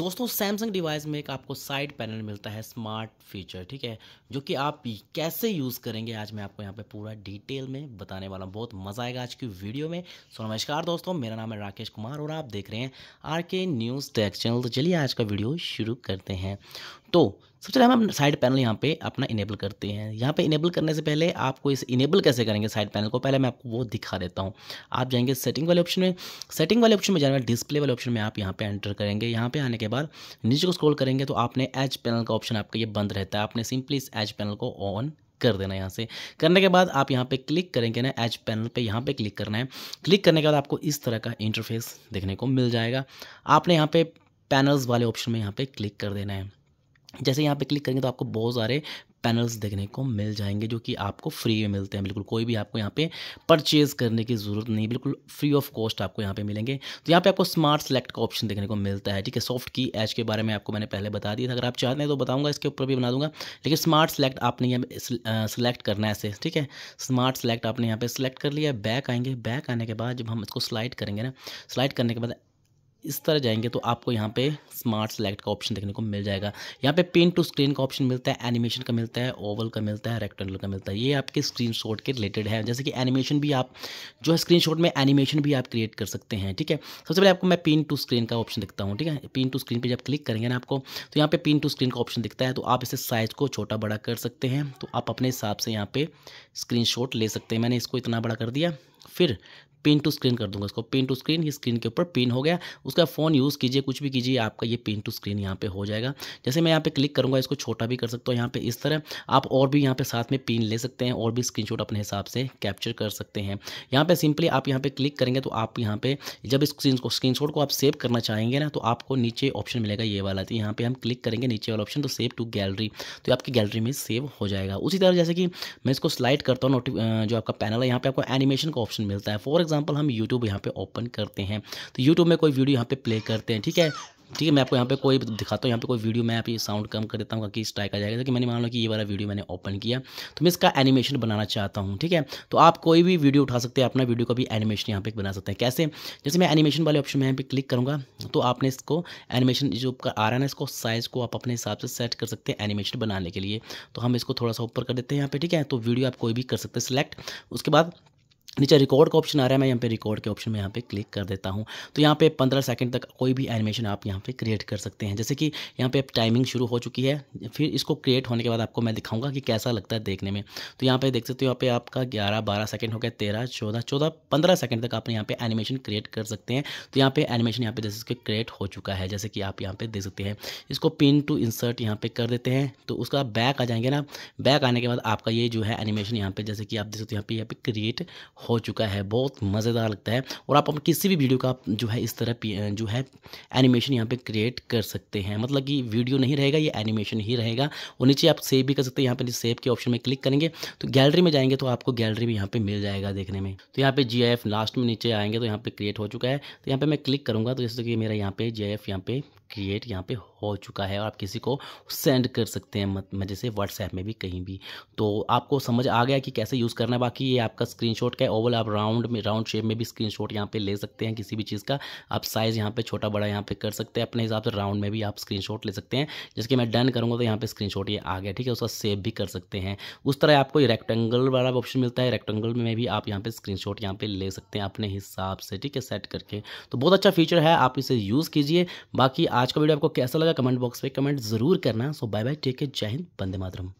दोस्तों Samsung device में एक आपको साइड पैनल मिलता है स्मार्ट फीचर ठीक है जो कि आप कैसे यूज़ करेंगे आज मैं आपको यहाँ पे पूरा डिटेल में बताने वाला हूँ बहुत मज़ा आएगा आज की वीडियो में सो नमस्कार दोस्तों मेरा नाम है राकेश कुमार और आप देख रहे हैं आर के न्यूज़ टेक चैनल तो चलिए आज का वीडियो शुरू करते हैं तो सबसे पहले हम साइड पैनल यहाँ पे अपना इनेबल करते हैं यहाँ पे इनेबल करने से पहले आपको इस इनेबल कैसे करेंगे साइड पैनल को पहले मैं आपको वो दिखा देता हूँ आप जाएंगे सेटिंग वाले ऑप्शन में सेटिंग वाले ऑप्शन में जाने डिस्प्ले वाले ऑप्शन में आप यहाँ पे एंटर करेंगे यहाँ पे आने के बाद नीचे को स्क्रोल करेंगे तो आपने एच पैनल का ऑप्शन आपका ये बंद रहता है आपने सिंपली इस एज पैनल को ऑन कर देना यहाँ से करने के बाद आप यहाँ पे क्लिक करेंगे ना एच पैनल पे यहाँ पे क्लिक करना है क्लिक करने के बाद आपको इस तरह का इंटरफेस देखने को मिल जाएगा आपने यहाँ पे पैनल्स वाले ऑप्शन में यहाँ पे क्लिक कर देना है जैसे यहाँ पे क्लिक करेंगे तो आपको बहुत सारे पैनल्स देखने को मिल जाएंगे जो कि आपको फ्री में मिलते हैं बिल्कुल कोई भी आपको यहाँ पे परचेज़ करने की ज़रूरत नहीं बिल्कुल फ्री ऑफ कॉस्ट आपको यहाँ पे मिलेंगे तो यहाँ पे आपको स्मार्ट सेलेक्ट का ऑप्शन देखने को मिलता है ठीक है सॉफ्ट की एच के बारे में आपको मैंने पहले बता दिया था अगर आप चाहते हैं तो बताऊँगा इसके ऊपर भी बना दूंगा लेकिन स्मार्ट सेलेक्ट आपने यहाँ सेलेक्ट करना है ऐसे ठीक है स्मार्ट सेलेक्ट आपने यहाँ पर सिलेक्ट कर लिया बैक आएंगे बैक आने के बाद जब हम इसको स्लाइड करेंगे ना स्लाइड करने के बाद इस तरह जाएंगे तो आपको यहाँ पे स्मार्ट सेलेक्ट का ऑप्शन देखने को मिल जाएगा यहाँ पे पिन टू स्क्रीन का ऑप्शन मिलता है एनिमेशन का मिलता है ओवल का मिलता है रेक्टेंगल का मिलता है ये आपके स्क्रीनशॉट के रिलेटेड है जैसे कि एनिमेशन भी आप जो है स्क्रीनशॉट में एनिमेशन भी आप क्रिएट कर सकते हैं ठीक है सबसे पहले आपको मैं पिन टू स्क्रीन का ऑप्शन दिखता हूँ ठीक है पिन टू स्क्रीन पर जब क्लिक करेंगे ना आपको तो यहाँ पर पिन टू स्क्रीन का ऑप्शन दिखता है तो आप इसे साइज़ को छोटा बड़ा कर सकते हैं तो आप अपने हिसाब से यहाँ पर स्क्रीन ले सकते हैं मैंने इसको इतना बड़ा कर दिया फिर पिन टू स्क्रीन कर दूंगा इसको पिन टू स्क्रीन ही स्क्रीन के ऊपर पिन हो गया उसका फ़ोन यूज़ कीजिए कुछ भी कीजिए आपका ये पिन टू स्क्रीन यहाँ पे हो जाएगा जैसे मैं यहाँ पे क्लिक करूँगा इसको छोटा भी कर सकता हूँ यहाँ पे इस तरह आप और भी यहाँ पे साथ में पिन ले सकते हैं और भी स्क्रीन अपने हिसाब से कैप्चर कर सकते हैं यहाँ पे सिंपली आप यहाँ पर क्लिक करेंगे तो आप यहाँ पे जब स्क्रीन को स्क्रीन को आप सेव करना चाहेंगे ना तो आपको नीचे ऑप्शन मिलेगा ये वाला तो यहाँ पर हम क्लिक करेंगे नीचे वाला ऑप्शन तो सेव टू गैलरी तो आपकी गैलरी में सेव हो जाएगा उसी तरह जैसे कि मैं इसको स्लाइड करता हूँ जो आपका पैनल है यहाँ पर आपको एनिमेशन का ऑप्शन मिलता है फॉर एग्जांपल हम यूट्यूब यहाँ पे ओपन करते हैं तो यूट्यूब में कोई वीडियो यहाँ पे प्ले करते हैं ठीक है ठीक है मैं आपको यहाँ पे कोई दिखाता हूँ यहाँ पे कोई वीडियो मैं ये साउंड कम कर देता हूँ कि स्ट्राइक आ जाएगा जैसे कि मैंने मान लो कि ये वाला वीडियो मैंने ओपन किया तो मैं इसका एनिमेशन बनाना चाहता हूँ ठीक है तो आप कोई भी वीडियो उठा सकते हैं अपना वीडियो का भी एनिमेशन यहाँ पे बना सकते हैं कैसे जैसे मैं एनिमेशन वाले ऑप्शन में यहाँ पर क्लिक करूँगा तो आपने इसको एनिमेशन जो आपका आ रहा है ना इसको साइज़ को आप अपने हिसाब से सेट कर सकते हैं एनिमेशन बनाने के लिए तो हम इसको थोड़ा सा ऊपर कर देते हैं यहाँ पर ठीक है तो वीडियो आप कोई भी कर सकते हैं सिलेक्ट उसके बाद नीचे रिकॉर्ड का ऑप्शन आ रहा है मैं यहाँ पे रिकॉर्ड के ऑप्शन में यहाँ पे क्लिक कर देता हूँ तो यहाँ पे पंद्रह सेकंड तक कोई भी एनिमेशन आप यहाँ पे क्रिएट कर सकते हैं जैसे कि यहाँ पे अब टाइमिंग शुरू हो चुकी है फिर इसको क्रिएट होने के बाद आपको मैं दिखाऊंगा कि कैसा लगता है देखने में तो यहाँ पे देख सकते हो यहाँ पे आपका ग्यारह बारह सेकेंड हो गया तेरह चौदह चौदह पंद्रह सेकेंड तक आप यहाँ पे एनिमेशन क्रिएट कर सकते हैं तो यहाँ पर एनिमेशन यहाँ पे जैसे क्रिएट हो चुका है जैसे कि आप यहाँ पर देख सकते हैं इसको पिन टू इंसर्ट यहाँ पर कर देते हैं तो उसका बैक आ जाएंगे ना बैक आने के बाद आपका ये जो है एनिमेशन यहाँ पर जैसे कि आप देख सकते हो यहाँ पे यहाँ पे क्रिएट हो चुका है बहुत मज़ेदार लगता है और आप किसी भी वीडियो का जो है इस तरह जो है एनिमेशन यहाँ पे क्रिएट कर सकते हैं मतलब कि वीडियो नहीं रहेगा ये एनिमेशन ही रहेगा और नीचे आप सेव भी कर सकते हैं यहाँ पर सेव के ऑप्शन में क्लिक करेंगे तो गैलरी में जाएंगे तो आपको गैलरी भी यहाँ पर मिल जाएगा देखने में तो यहाँ पर जी लास्ट में नीचे आएंगे तो यहाँ पर क्रिएट हो चुका है तो यहाँ पर मैं क्लिक करूँगा तो जैसे कि मेरा यहाँ पर जी आई एफ यहाँ पे क्रिएट यहाँ पे हो चुका है और आप किसी को सेंड कर सकते हैं मजे से व्हाट्सएप में भी कहीं भी तो आपको समझ आ गया कि कैसे यूज़ करना है बाकी ये आपका स्क्रीनशॉट का है ओवल आप राउंड में राउंड शेप में भी स्क्रीनशॉट यहाँ पे ले सकते हैं किसी भी चीज़ का आप साइज़ यहाँ पे छोटा बड़ा यहाँ पे कर सकते हैं अपने हिसाब से राउंड में भी आप शॉट ले सकते हैं जिसके मैं डन करूँगा तो यहाँ स्क्रीन शॉट ये आ गया ठीक है उसका सेव भी कर सकते हैं उस तरह आपको रेक्टेंगल वाला ऑप्शन मिलता है रेक्टेंगल में भी आप यहाँ पर स्क्रीन शॉट यहाँ पर ले सकते हैं अपने हिसाब से ठीक है सेट करके तो बहुत अच्छा फीचर है आप इसे यूज़ कीजिए बाकी आज का वीडियो आपको कैसा लगा कमेंट बॉक्स में कमेंट जरूर करना so bye bye take it जय हिंद बंदे मातरम